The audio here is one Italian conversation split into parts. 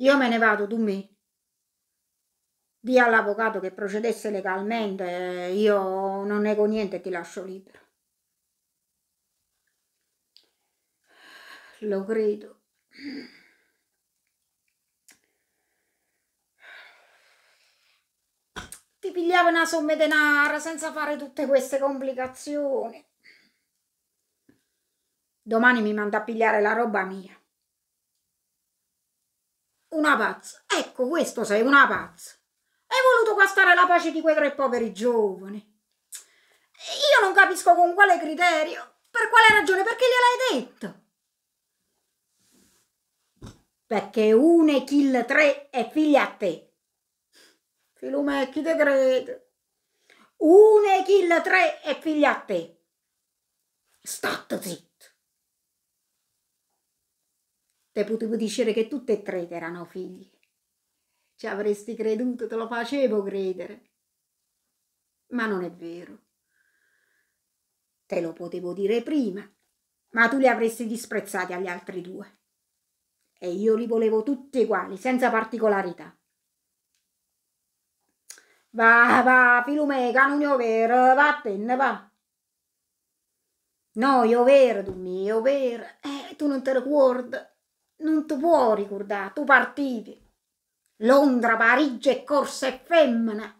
Io me ne vado, tu me. Dì all'avvocato che procedesse legalmente, io non nego niente e ti lascio libero. Lo credo. Ti pigliavo una somma di denaro senza fare tutte queste complicazioni. Domani mi manda a pigliare la roba mia. Una pazza. Ecco, questo sei una pazza. Hai voluto guastare la pace di quei tre poveri giovani. Io non capisco con quale criterio, per quale ragione, perché gliel'hai detto. Perché une kill tre è figlia a te. Filume, chi te crede. Une kill tre è figlia a te. Statto zitto te potevo dire che tutte e tre erano figli. Ci avresti creduto, te lo facevo credere. Ma non è vero. Te lo potevo dire prima, ma tu li avresti disprezzati agli altri due. E io li volevo tutti uguali, senza particolarità. Va, va, Filumeca, non io vero, va, penne, va. No, io vero, tu mio, vero, eh, tu non te ricordi non ti può ricordare, tu partivi. Londra, Parigi e corsa e femmina.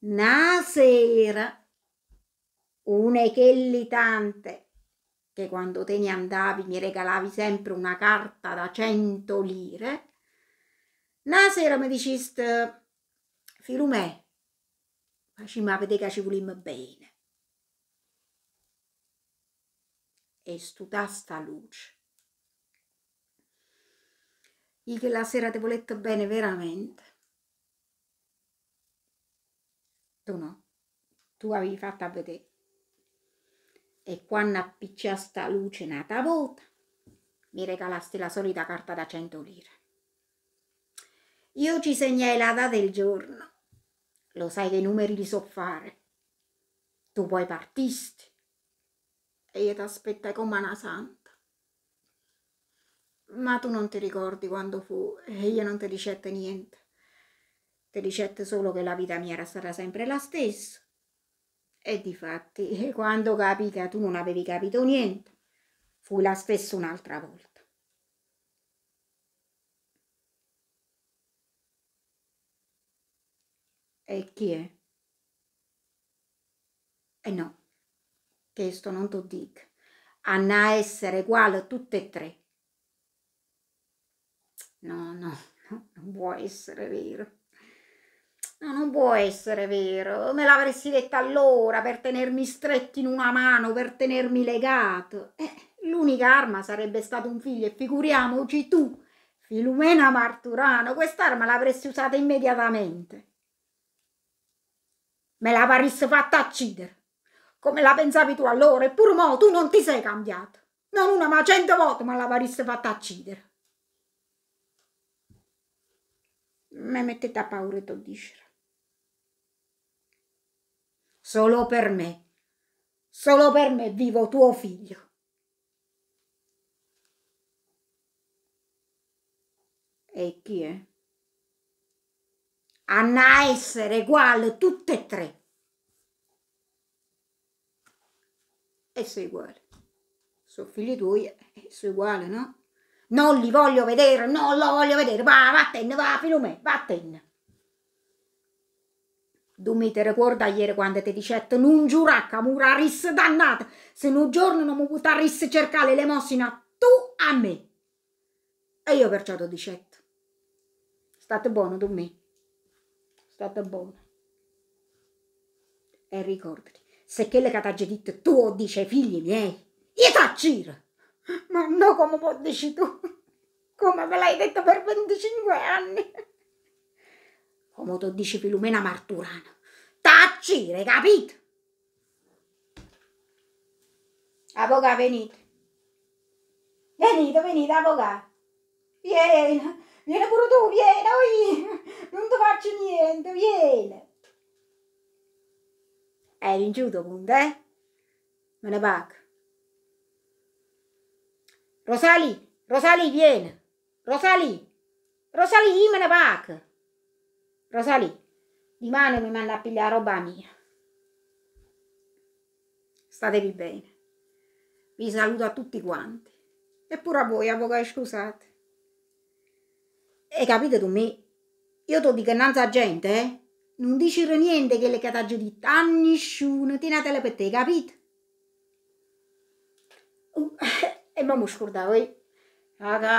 Una sera, une chelli tante, che quando te ne andavi mi regalavi sempre una carta da cento lire, una sera mi diciste, Filumè, facciamo vedere che ci volimmo bene. E stutasta luce io che la sera ti volete bene veramente. Tu no, tu avevi fatto a vedere. E quando appicciò sta luce nata volta, mi regalasti la solita carta da 100 lire. Io ci segnai la data del giorno. Lo sai che i numeri li so fare. Tu poi partisti e io ti aspettai come una santa ma tu non ti ricordi quando fu e io non ti ricette niente. Ti ricette solo che la vita mia era stata sempre la stessa. E difatti, quando capita, tu non avevi capito niente, fu la stessa un'altra volta. E chi è? E eh no, questo non ti dico. Hanno a essere uguale tutte e tre. No, no, no, non può essere vero. No, non può essere vero. Me l'avresti detta allora per tenermi stretto in una mano, per tenermi legato. Eh, l'unica arma sarebbe stato un figlio e figuriamoci tu, Filumena Marturano, quest'arma l'avresti usata immediatamente. Me la parisse fatta uccidere. Come la pensavi tu allora, eppure mo tu non ti sei cambiato. Non una ma cento volte me la parisse fatta uccidere. mi mettete a paura di dicere. Solo per me, solo per me vivo tuo figlio. E chi è? Anna essere uguale tutte e tre. E sei uguale. Sono figli tuoi e eh, sei uguale, no? Non li voglio vedere, non lo voglio vedere. Va, vattene, va, Filumè, vattene. Dummi te ricorda ieri quando ti dicette non giuracca, muraris dannata, se un giorno non mi putaris cercare l'emosina tu a me. E io perciò ti dicetto. State buono, Dummi. State buono. E ricordati, se quelle che ti ditte tu dice ai figli miei, io ti giro. Ma no, come può dici tu? Come me l'hai detto per 25 anni? Come tu dici Filumena Marturana? Tacci, hai capito? Avvocato, venite. Venite, venite, avvocato. Vieni, vieni pure tu, vieni, oi. non ti faccio niente, vieni. Hai vinciuto, punto, eh? Me ne pago. Rosalie, Rosalie, vieni! Rosalie, Rosalie, dimmi una vacca! Rosalie, di mano mi manda a pigliare roba mia. Statevi bene. Vi saluto a tutti quanti. Eppure a voi, a scusate. E capite tu me? Io ti dico innanzi a gente, eh? Non dici niente che le che ti ha giudito a nessuno. Tenetele per te, capite? Uh. Ema mushkur dawey. Raga.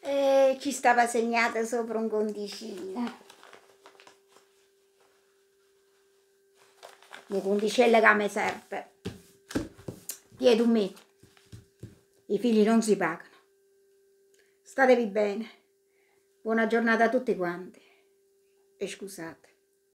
E ci stava segnata sopra un condicino. Le condicelle che mi serve. Dietro me. I figli non si pagano. Statevi bene. Buona giornata a tutti quanti. E scusate.